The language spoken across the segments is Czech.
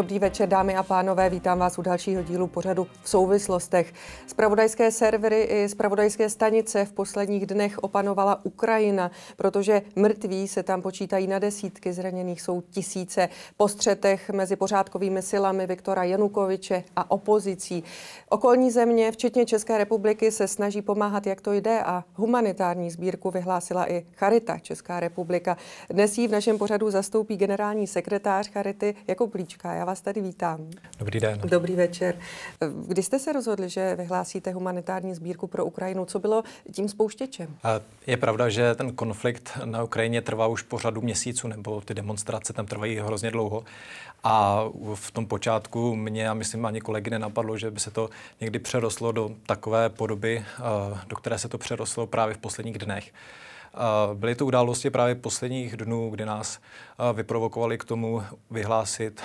Dobrý večer, dámy a pánové, vítám vás u dalšího dílu pořadu v souvislostech. Spravodajské servery i spravodajské stanice v posledních dnech opanovala Ukrajina, protože mrtví se tam počítají na desítky, zraněných jsou tisíce. Po střetech mezi pořádkovými silami Viktora Janukoviče a opozicí. Okolní země, včetně České republiky, se snaží pomáhat, jak to jde a humanitární sbírku vyhlásila i Charita Česká republika. Dnes ji v našem pořadu zastoupí generální sekretář Charity jako Líčka. Já vás tady vítám. Dobrý den. Dobrý večer. Kdy jste se rozhodli, že vyhlásíte humanitární sbírku pro Ukrajinu? Co bylo tím spouštěčem? Je pravda, že ten konflikt na Ukrajině trvá už po řadu měsíců, nebo ty demonstrace tam trvají hrozně dlouho. A v tom počátku mě a myslím ani kolegy nenapadlo, že by se to někdy přerostlo do takové podoby, do které se to přerostlo právě v posledních dnech. Byly to události právě posledních dnů, kdy nás vyprovokovali k tomu vyhlásit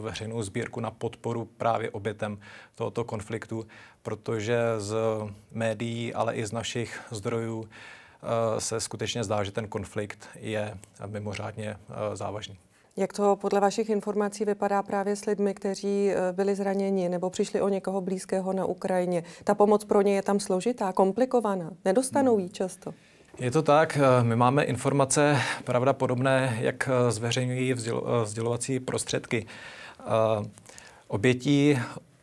veřejnou sbírku na podporu právě obětem tohoto konfliktu, protože z médií, ale i z našich zdrojů se skutečně zdá, že ten konflikt je mimořádně závažný. Jak to podle vašich informací vypadá právě s lidmi, kteří e, byli zraněni nebo přišli o někoho blízkého na Ukrajině? Ta pomoc pro ně je tam složitá, komplikovaná, nedostanou hmm. ji často. Je to tak, eh, my máme informace pravda podobné, jak eh, zveřejňují eh, vzdělovací prostředky. Obětí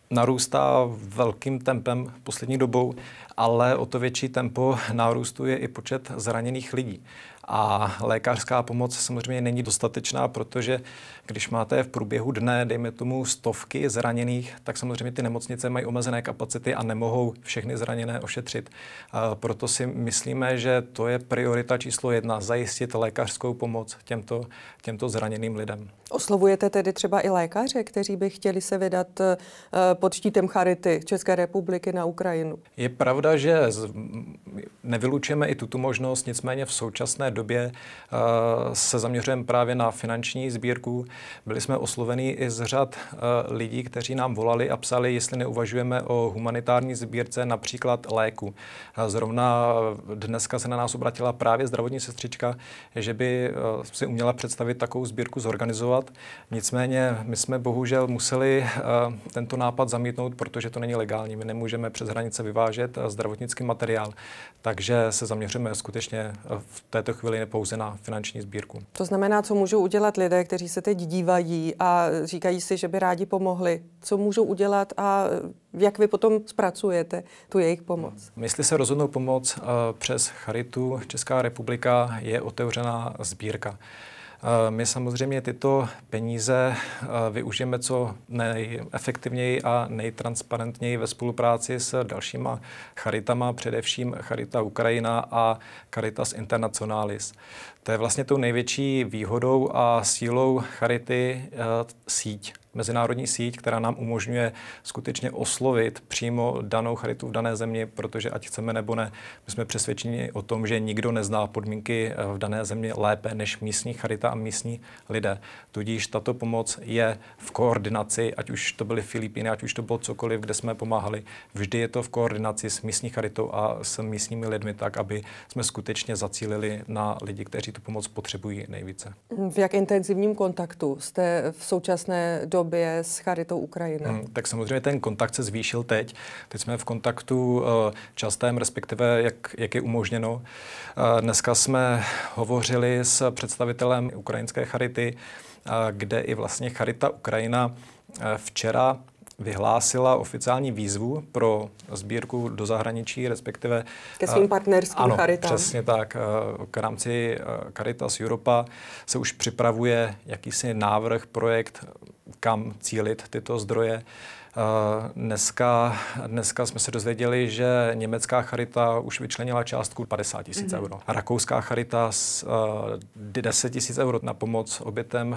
narůstá velkým tempem poslední dobou, ale o to větší tempo nárůstuje i počet zraněných lidí. A lékařská pomoc samozřejmě není dostatečná, protože když máte v průběhu dne, dejme tomu, stovky zraněných, tak samozřejmě ty nemocnice mají omezené kapacity a nemohou všechny zraněné ošetřit. Proto si myslíme, že to je priorita číslo jedna, zajistit lékařskou pomoc těmto, těmto zraněným lidem. Oslovujete tedy třeba i lékaře, kteří by chtěli se vydat eh, pod štítem Charity České republiky na Ukrajinu? Je pravda, že nevylučujeme i tuto možnost, nicméně v současné době eh, se zaměřujeme právě na finanční sbírku. Byli jsme osloveni i z řad eh, lidí, kteří nám volali a psali, jestli neuvažujeme o humanitární sbírce například léku. Zrovna eh, dneska se na nás obratila právě zdravotní sestřička, že by si uměla představit takovou sbírku zorganizovat. Nicméně my jsme bohužel museli tento nápad zamítnout, protože to není legální. My nemůžeme přes hranice vyvážet zdravotnický materiál. Takže se zaměříme skutečně v této chvíli byly pouze na finanční sbírku. To znamená, co můžou udělat lidé, kteří se teď dívají a říkají si, že by rádi pomohli? Co můžou udělat a jak vy potom zpracujete tu jejich pomoc? Jestli se rozhodnou pomoc eh, přes Charitu, Česká republika je otevřená sbírka. Eh, my samozřejmě tyto peníze eh, využijeme co nejefektivněji a nejtransparentněji ve spolupráci s dalšíma charitama, především Charita Ukrajina a Caritas Internationalis. To je vlastně tou největší výhodou a sílou Charity eh, síť mezinárodní síť, která nám umožňuje skutečně oslovit přímo danou charitu v dané zemi, protože ať chceme nebo ne, my jsme přesvědčeni o tom, že nikdo nezná podmínky eh, v dané zemi lépe než místní charita a místní lidé. Tudíž tato pomoc je v koordinaci, ať už to byly Filipíny, ať už to bylo cokoliv, kde jsme pomáhali, vždy je to v koordinaci s místní charitou a s místními lidmi tak, aby jsme skutečně zacílili na lidi, kteří tu pomoc potřebují nejvíce. V jak intenzivním kontaktu jste v současné do době s Charitou Ukrajiny. Hmm, tak samozřejmě ten kontakt se zvýšil teď. Teď jsme v kontaktu uh, častém, respektive jak, jak je umožněno. Uh, dneska jsme hovořili s představitelem ukrajinské Charity, uh, kde i vlastně Charita Ukrajina uh, včera vyhlásila oficiální výzvu pro sbírku do zahraničí, respektive... Ke svým partnerským ano, charitám. přesně tak. K rámci Caritas Europa se už připravuje jakýsi návrh, projekt kam cílit tyto zdroje. Eh, dneska, dneska jsme se dozvěděli, že německá charita už vyčlenila částku 50 tisíc mm-hmm. euro. Rakouská charita s uh, eh, 10 tisíc euro na pomoc obětem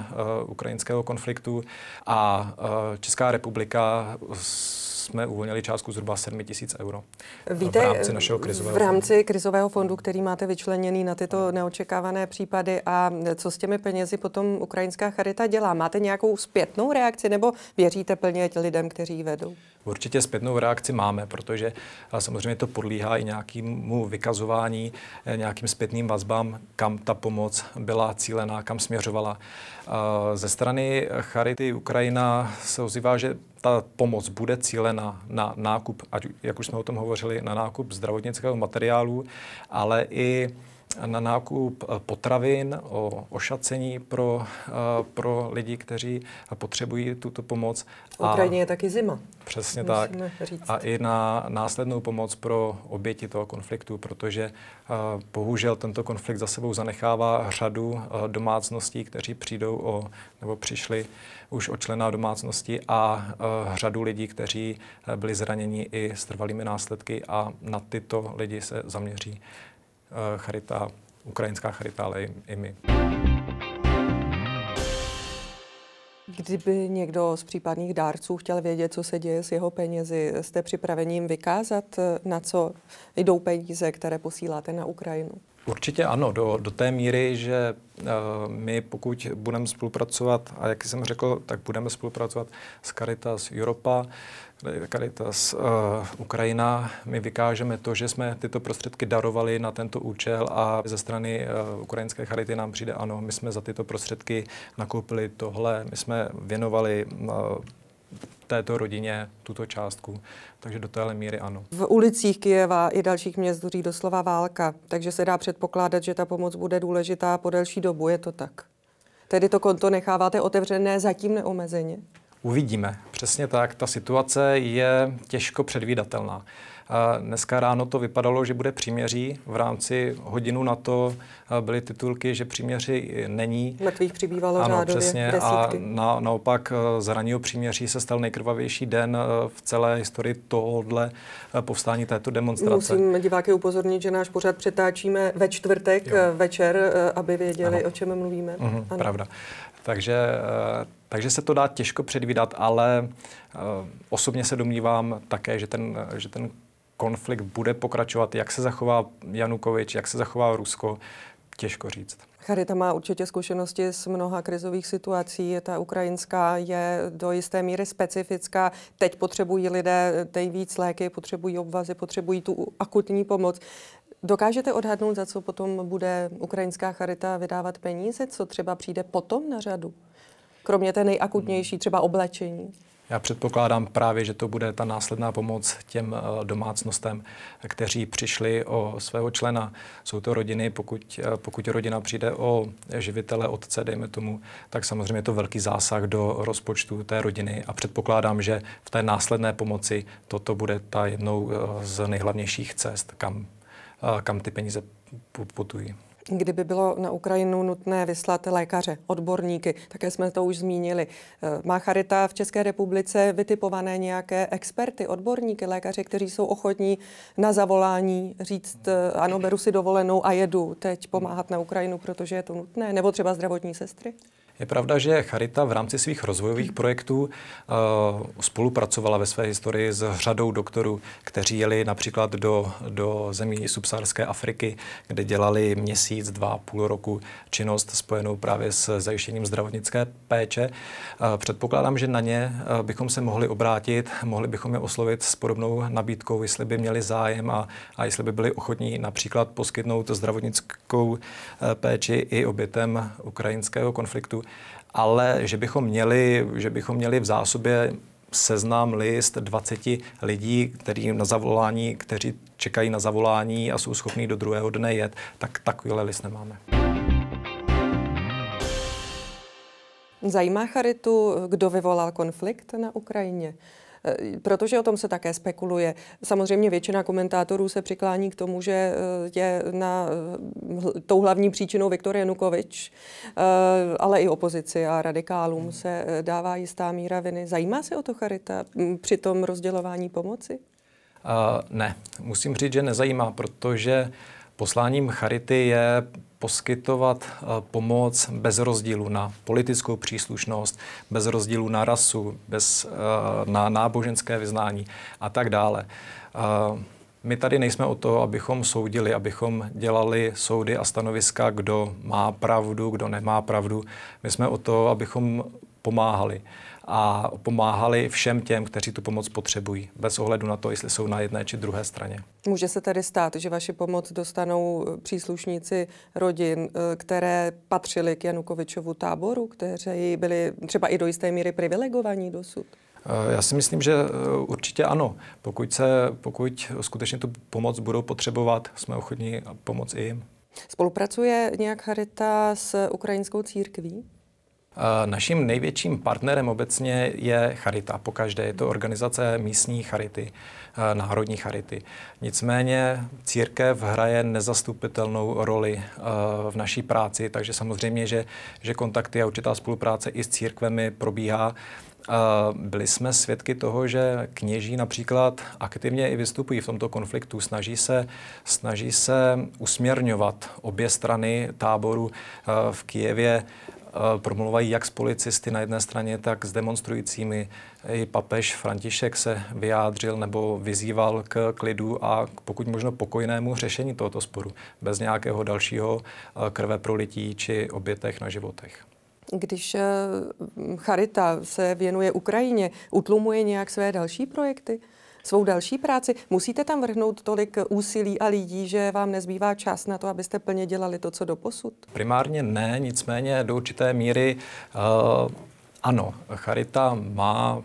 uh, ukrajinského konfliktu a uh, Česká republika s jsme uvolnili částku zhruba 7 tisíc euro eh, Víte, v rámci našeho krizového V rámci fondu. krizového fondu, který máte vyčleněný na tyto neočekávané případy a co s těmi penězi potom ukrajinská charita dělá? Máte nějakou zpětnou reakci nebo věříte plně lidem, kteří vedou? Určitě zpětnou reakci máme, protože samozřejmě to podlíhá i nějakému vykazování, eh, nějakým zpětným vazbám, kam ta pomoc byla cílená, kam směřovala. Ze strany Charity Ukrajina se ozývá, že ta pomoc bude cílena na nákup, ať, jak už jsme o tom hovořili, na nákup zdravotnického materiálu, ale i na nákup eh, potravin, o ošacení pro, eh, pro lidi, kteří eh, potřebují tuto pomoc. A Ukrajině je taky zima. Přesně tak. Říct. A i na následnou pomoc pro oběti toho konfliktu, protože bohužel tento konflikt za sebou zanechává řadu domácností, kteří přijdou o, nebo přišli už o člena domácnosti a řadu lidí, kteří byli zraněni i s trvalými následky a na tyto lidi se zaměří Eh, charita, ukrajinská charita, ale i, i my. Kdyby někdo z případných dárců chtěl vědět, co se děje s jeho penězi, jste připraveni jim vykázat, eh, na co jdou peníze, které posíláte na Ukrajinu? Určitě ano, do, do té míry, že uh, my pokud budeme spolupracovat, a jak jsem řekl, tak budeme spolupracovat s Caritas Europa, Caritas uh, Ukrajina, my vykážeme to, že jsme tyto prostředky darovali na tento účel a ze strany uh, ukrajinské charity nám přijde ano, my jsme za tyto prostředky nakoupili tohle, my jsme věnovali uh, této rodině tuto částku. Takže do téhle míry ano. V ulicích Kijeva i dalších měst hoří doslova válka, takže se dá předpokládat, že ta pomoc bude důležitá po delší dobu. Je to tak? Tedy to konto necháváte otevřené zatím neomezeně? Uvidíme. Přesně tak. Ta situace je těžko předvídatelná. Dneska ráno to vypadalo, že bude příměří. V rámci hodinu na to eh, byly titulky, že příměří eh, není. Mrtvých přibývalo ano, řádově přesně. Desítky. A na, naopak eh, z raního příměří se stal nejkrvavější den v celé historii tohohle povstání této demonstrace. Musím diváky upozornit, že náš pořad přetáčíme ve čtvrtek jo. večer, aby věděli, ano. o čem mluvíme. Mhm, ano. Pravda. Takže, takže se to dá těžko předvídat, ale osobně se domnívám také, že ten, že ten konflikt bude pokračovat, jak se zachová Janukovič, jak se zachová Rusko, těžko říct. Charita má určitě zkušenosti z mnoha krizových situací. Ta ukrajinská je do jisté míry specifická. Teď potřebují lidé nejvíc eh, léky, potřebují obvazy, potřebují tu akutní pomoc. Dokážete odhadnout, za co potom bude ukrajinská charita vydávat peníze? Co třeba přijde potom na řadu? Kromě té nejakutnější hmm. třeba oblečení. Já předpokládám právě, že to bude ta následná pomoc těm eh, domácnostem, kteří přišli o svého člena. Jsou to rodiny, pokud, eh, pokud rodina přijde o živitele, otce, dejme tomu, tak samozřejmě je to velký zásah do rozpočtu té rodiny a předpokládám, že v té následné pomoci toto bude ta jednou eh, z nejhlavnějších cest, kam, kam ty peníze putují kdyby bylo na Ukrajinu nutné vyslat lékaře, odborníky, také jsme to už zmínili. Eh, má Charita v České republice vytipované nějaké experty, odborníky, lékaři, kteří jsou ochotní na zavolání říct, eh, ano, beru si dovolenou a jedu teď pomáhat na Ukrajinu, protože je to nutné, nebo třeba zdravotní sestry? Je pravda, že Charita v rámci svých rozvojových projektů uh, spolupracovala ve své historii s řadou doktorů, kteří jeli například do, do zemí subsaharské Afriky, kde dělali měsíc, dva, půl roku činnost spojenou právě s zajištěním zdravotnické péče. Uh, předpokládám, že na ně eh, bychom se mohli obrátit, mohli bychom je oslovit s podobnou nabídkou, jestli by měli zájem a, a jestli by byli ochotní například poskytnout zdravotnickou péči i obětem ukrajinského konfliktu ale že bychom měli, že bychom měli v zásobě seznam list 20 lidí, který na zavolání, kteří čekají na zavolání a jsou schopní do druhého dne jet, tak takovýhle list nemáme. Zajímá Charitu, kdo vyvolal konflikt na Ukrajině? Eh, protože o tom se také spekuluje. Samozřejmě většina komentátorů se přiklání k tomu, že eh, je na eh, tou hlavní příčinou Viktor Janukovič, ale i opozici a radikálům hmm. se dává jistá míra viny. Zajímá se o to Charita hm, při tom rozdělování pomoci? Uh, ne, musím říct, že nezajímá, protože uh, Posláním Charity je poskytovat eh, pomoc bez rozdílu na politickou příslušnost, bez rozdílu na rasu, bez, eh, na náboženské vyznání a tak dále. Eh, my tady nejsme o to, abychom soudili, abychom dělali soudy a stanoviska, kdo má pravdu, kdo nemá pravdu. My jsme o to, abychom pomáhali a pomáhali všem těm, kteří tu pomoc potřebují, bez ohledu na to, jestli jsou na jedné či druhé straně. Může se tedy stát, že vaši pomoc dostanou eh, příslušníci rodin, eh, které patřili k Janukovičovu táboru, kteří byli třeba i do jisté míry privilegovaní dosud? Eh, já si myslím, že určitě ano. Pokud, se, pokud skutečně tu pomoc budou potřebovat, jsme ochotní pomoct i jim. Spolupracuje nějak Charita s ukrajinskou církví? Naším největším partnerem obecně je Charita. Pokaždé je to organizace místní Charity, národní Charity. Nicméně církev hraje nezastupitelnou roli v naší práci, takže samozřejmě, že, že kontakty a určitá spolupráce i s církvemi probíhá. Byli jsme svědky toho, že kněží například aktivně i vystupují v tomto konfliktu, snaží se, snaží se usměrňovat obě strany táboru v Kijevě Eh, promluvají jak s policisty na jedné straně, tak s demonstrujícími. I papež František se vyjádřil nebo vyzýval k klidu a k pokud možno pokojnému řešení tohoto sporu, bez nějakého dalšího eh, krve prolití či obětech na životech. Když eh, Charita se věnuje Ukrajině, utlumuje nějak své další projekty? svou další práci. Musíte tam vrhnout tolik úsilí a lidí, že vám nezbývá čas na to, abyste plně dělali to, co doposud. Primárně ne, nicméně do určité míry uh, ano, Charita má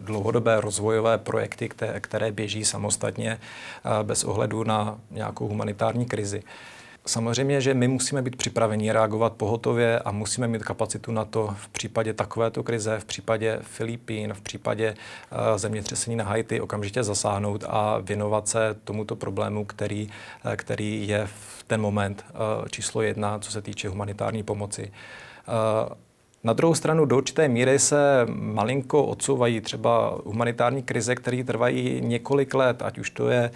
dlouhodobé rozvojové projekty, které, které běží samostatně eh, bez ohledu na nějakou humanitární krizi. Samozřejmě, že my musíme být připraveni reagovat pohotově a musíme mít kapacitu na to v případě takovéto krize, v případě Filipín, v případě uh, zemětřesení na Haiti okamžitě zasáhnout a věnovat se tomuto problému, který, uh, který je v ten moment uh, číslo jedna, co se týče humanitární pomoci. Uh, na druhou stranu do určité míry se malinko odsouvají třeba humanitární krize, které trvají několik let, ať už to je,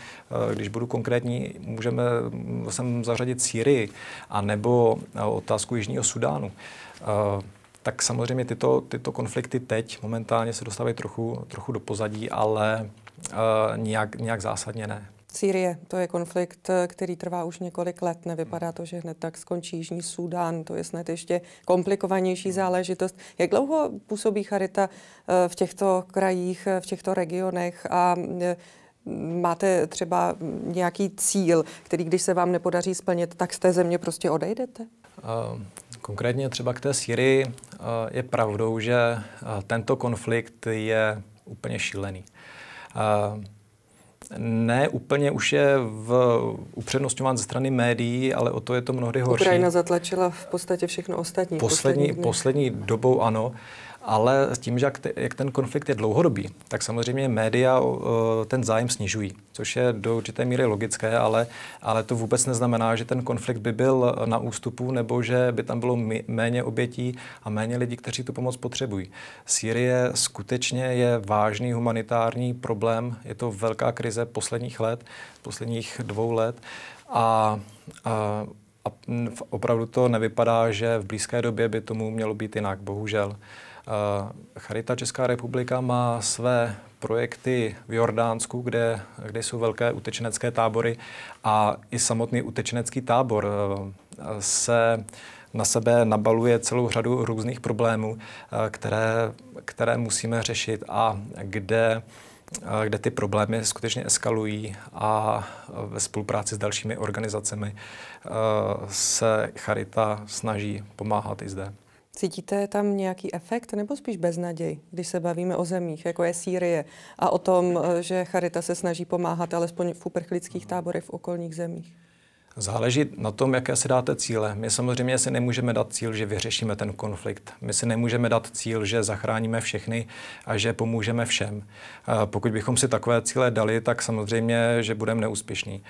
eh, když budu konkrétní, můžeme mm, sem zařadit Sýrii, anebo eh, otázku Jižního Sudánu eh, tak samozřejmě tyto, tyto konflikty teď momentálně se dostávají trochu, trochu do pozadí, ale nějak, nějak zásadně ne. Sýrie, to je konflikt, eh, který trvá už několik let. Nevypadá to, že hned tak skončí Jižní Súdán, to je snad ještě komplikovanější hmm. záležitost. Jak dlouho působí Charita eh, v těchto krajích, eh, v těchto regionech a mm, máte třeba nějaký cíl, který když se vám nepodaří splnit, tak z té země prostě odejdete? Konkrétně třeba k té Syrii je pravdou, že tento konflikt je úplně šílený ne úplně už je v, upřednostňován ze strany médií, ale o to je to mnohdy horší. Ukrajina zatlačila v podstatě všechno ostatní. Poslední, poslední, poslední dobou ano ale s tím, že jak, jak ten konflikt je dlouhodobý, tak samozřejmě média ten zájem snižují, což je do určité míry logické, ale, ale to vůbec neznamená, že ten konflikt by byl na ústupu nebo že by tam bylo méně obětí a méně lidí, kteří tu pomoc potřebují. Sýrie skutečně je vážný humanitární problém, je to velká krize posledních let, posledních dvou let a, a a opravdu to nevypadá, že v blízké době by tomu mělo být jinak, bohužel. Eh, Charita Česká republika má své projekty v Jordánsku, kde, kde jsou velké utečenecké tábory a i samotný utečenecký tábor eh, se na sebe nabaluje celou řadu různých problémů, eh, které, které musíme řešit a kde kde ty problémy skutečně eskalují a ve spolupráci s dalšími organizacemi se Charita snaží pomáhat i zde. Cítíte tam nějaký efekt nebo spíš beznaděj, když se bavíme o zemích, jako je Sýrie a o tom, eh, že Charita se snaží pomáhat alespoň v uprchlických mhm. táborech v okolních zemích? Záleží na tom, jaké si dáte cíle. My samozřejmě si nemůžeme dát cíl, že vyřešíme ten konflikt. My si nemůžeme dát cíl, že zachráníme všechny a že pomůžeme všem. Eh, pokud bychom si takové cíle dali, tak samozřejmě, že budeme neúspěšní.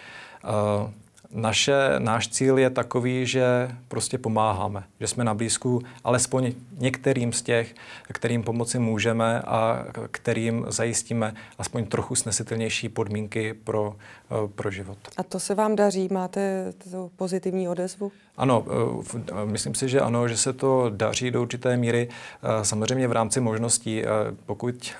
Eh, naše, náš cíl je takový, že prostě pomáháme, že jsme na blízku alespoň některým z těch, kterým pomoci můžeme a kterým zajistíme aspoň trochu snesitelnější podmínky pro, eh, pro život. A to se vám daří? Máte tu pozitivní odezvu? Ano, eh, eh, myslím si, že ano, že se to daří do určité míry. Samozřejmě v rámci možností, pokud,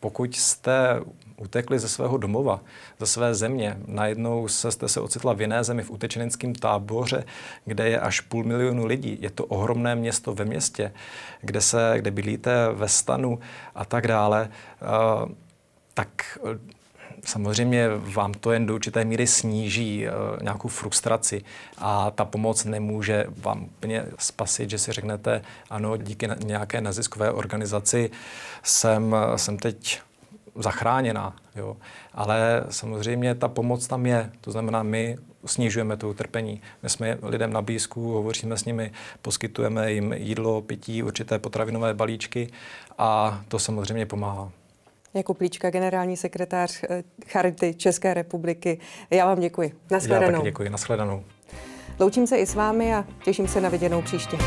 pokud jste utekli ze svého domova, ze své země. Najednou se, jste se ocitla v jiné zemi, v utečeneckém táboře, kde je až půl milionu lidí. Je to ohromné město ve městě, kde, se, kde bydlíte ve stanu a tak dále. Eh, tak eh, samozřejmě vám to jen do určité míry sníží eh, nějakou frustraci a ta pomoc nemůže vám úplně spasit, že si řeknete, ano, díky nějaké neziskové organizaci jsem, jsem teď zachráněna. Jo. Ale samozřejmě ta pomoc tam je. To znamená, my snižujeme to utrpení. My jsme lidem na blízku, hovoříme s nimi, poskytujeme jim jídlo, pití, určité potravinové balíčky a to samozřejmě pomáhá. Jako plíčka, generální sekretář eh, Charity České republiky. Já vám děkuji. Naschledanou. Já taky děkuji. Naschledanou. Loučím se i s vámi a těším se na viděnou příště.